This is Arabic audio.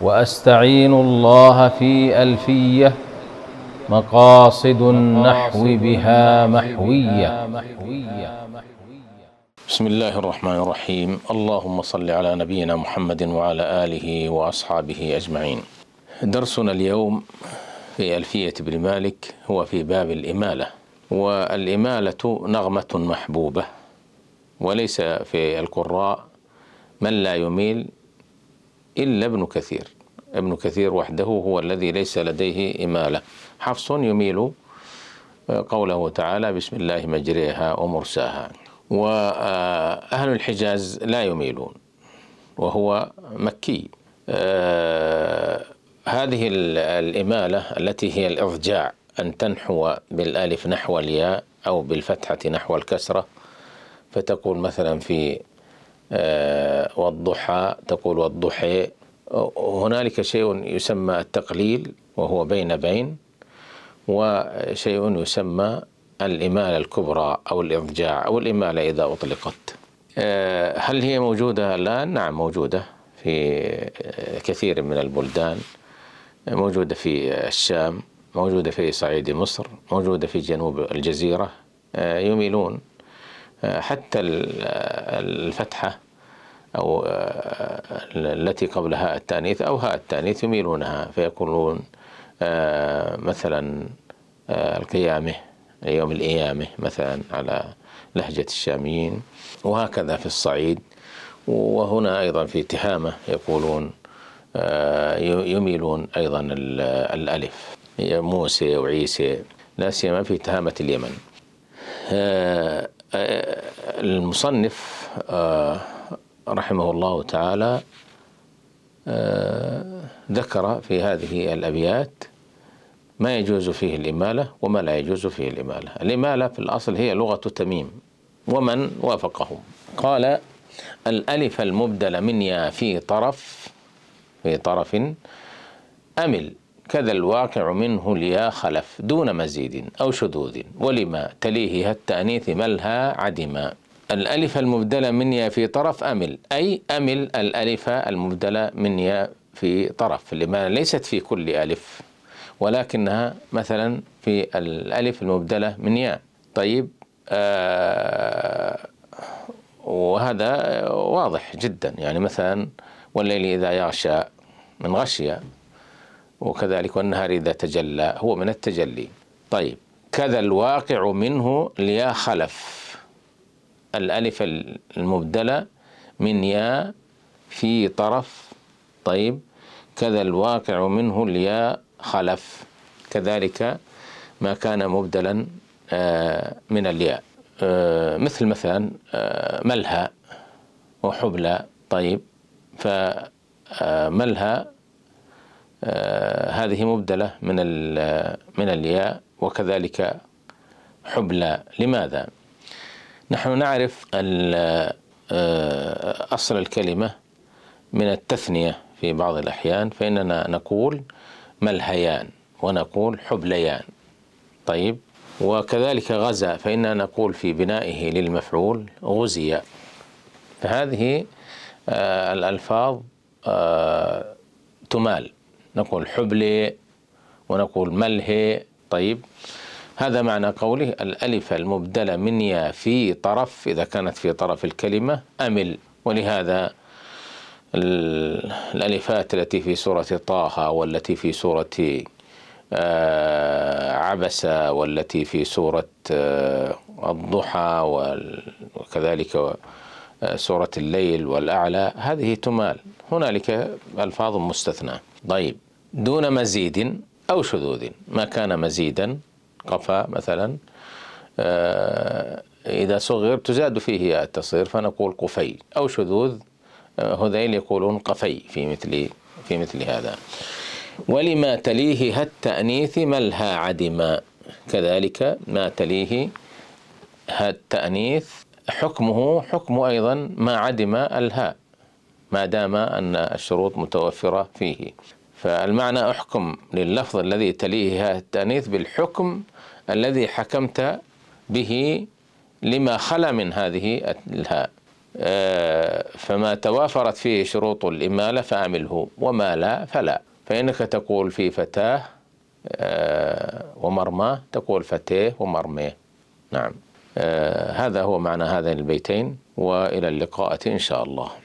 واستعين الله في الفيه مقاصد النحو بها محويه بسم الله الرحمن الرحيم اللهم صل على نبينا محمد وعلى اله واصحابه اجمعين درسنا اليوم في الفيه ابن مالك هو في باب الاماله والاماله نغمه محبوبه وليس في القراء من لا يميل إلا ابن كثير ابن كثير وحده هو الذي ليس لديه إمالة حفص يميل آه، قوله تعالى بسم الله مجريها ومرساها وأهل آه، الحجاز لا يميلون وهو مكي آه، هذه الإمالة التي هي الإضجاع أن تنحو بالألف نحو الياء أو بالفتحة نحو الكسرة فتقول مثلا في آه، والضحى تقول والضحى هنالك شيء يسمى التقليل وهو بين بين وشيء يسمى الإمالة الكبرى أو الإضجاع أو الإمالة إذا أطلقت آه، هل هي موجودة الآن؟ نعم موجودة في آه، كثير من البلدان موجودة في الشام موجودة في صعيد مصر موجودة في جنوب الجزيرة يميلون حتى الفتحة أو آه، التي قبلها التانيث أو هاء التانيث يميلونها فيقولون آه، مثلا آه، القيامة يوم القيامة مثلا على لهجة الشاميين وهكذا في الصعيد وهنا أيضا في تهامة يقولون يميلون أيضا الألف موسى وعيسى لا سيما في تهامة اليمن آه، المصنف آه، رحمه الله تعالى آه، ذكر في هذه الأبيات ما يجوز فيه الإمالة وما لا يجوز فيه الإمالة الإمالة في الأصل هي لغة تميم ومن وافقه قال الألف المبدل من يا في طرف في طرف أمل هكذا الواقع منه ليا خلف دون مزيد أو شذوذ ولما تليه التأنيث ملها عدما الألف المبدلة من يا في طرف أمل أي أمل الألف المبدلة من يا في طرف لما ليست في كل ألف ولكنها مثلا في الألف المبدلة من يا طيب آه وهذا واضح جدا يعني مثلا والليل إذا يغشى من غشية وكذلك والنهار إذا تجلى هو من التجلي طيب كذا الواقع منه ليا خلف الألف المبدلة من يا في طرف طيب كذا الواقع منه ليا خلف كذلك ما كان مبدلا آه، من الياء آه، مثل مثلا آه، ملهى وحبلى طيب فملهى آه، هذه مبدلة من آه، من الياء وكذلك حبلى لماذا؟ نحن نعرف آه، أصل الكلمة من التثنية في بعض الأحيان فإننا نقول ملهيان ونقول حبليان طيب وكذلك غزا فإننا نقول في بنائه للمفعول غزي فهذه الألفاظ تمال نقول حبلة ونقول ملهي طيب هذا معنى قوله الألف المبدلة من يا في طرف إذا كانت في طرف الكلمة أمل ولهذا الألفات التي في سورة طه والتي في سورة آه، عبس والتي في سورة آه، الضحى وكذلك آه، سورة الليل والأعلى هذه تمال هنالك ألفاظ مستثنى طيب دون مزيد أو شذوذ ما كان مزيدا قفا مثلا آه، إذا صغر تزاد فيه التصغير فنقول قفي أو شذوذ آه، هذيل يقولون قفي في مثل في مثل هذا ولما تليه هالتأنيث ملها عدما كذلك ما تليه هالتأنيث حكمه حكم أيضا ما عدم الهاء ما دام أن الشروط متوفرة فيه فالمعنى احكم لللفظ الذي تليه التأنيث بالحكم الذي حكمت به لما خلا من هذه الهاء آه، فما توافرت فيه شروط الإمالة فأعمله وما لا فلا فإنك تقول في فتاه آه، ومرماه تقول فتيه ومرميه نعم آه، هذا هو معنى هذين البيتين والى اللقاءة ان شاء الله